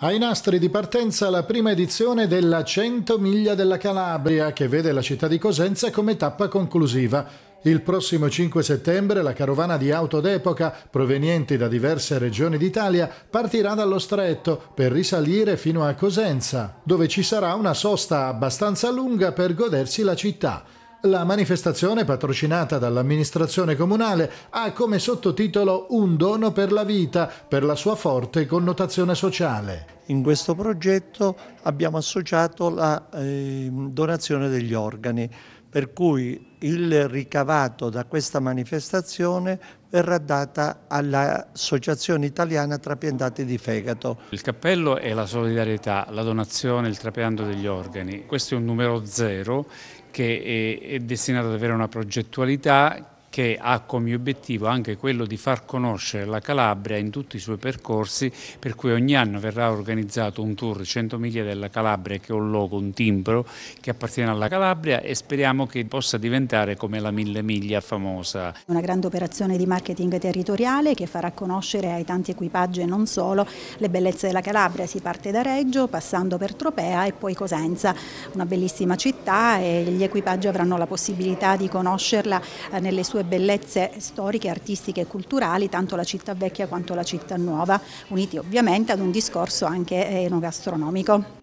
Ai nastri di partenza la prima edizione della 100 miglia della Calabria che vede la città di Cosenza come tappa conclusiva. Il prossimo 5 settembre la carovana di auto d'epoca provenienti da diverse regioni d'Italia partirà dallo stretto per risalire fino a Cosenza, dove ci sarà una sosta abbastanza lunga per godersi la città. La manifestazione, patrocinata dall'amministrazione comunale, ha come sottotitolo Un dono per la vita, per la sua forte connotazione sociale. In questo progetto abbiamo associato la eh, donazione degli organi, per cui il ricavato da questa manifestazione verrà data all'Associazione Italiana Trapiantati di Fegato. Il cappello è la solidarietà, la donazione, il trapianto degli organi. Questo è un numero zero che è, è destinato ad avere una progettualità che ha come obiettivo anche quello di far conoscere la Calabria in tutti i suoi percorsi, per cui ogni anno verrà organizzato un tour 100 miglia della Calabria che è un logo, un timbro che appartiene alla Calabria e speriamo che possa diventare come la mille miglia famosa. Una grande operazione di marketing territoriale che farà conoscere ai tanti equipaggi e non solo le bellezze della Calabria, si parte da Reggio passando per Tropea e poi Cosenza, una bellissima città e gli equipaggi avranno la possibilità di conoscerla eh, nelle sue sue bellezze storiche, artistiche e culturali, tanto la città vecchia quanto la città nuova, uniti ovviamente ad un discorso anche eh, enogastronomico.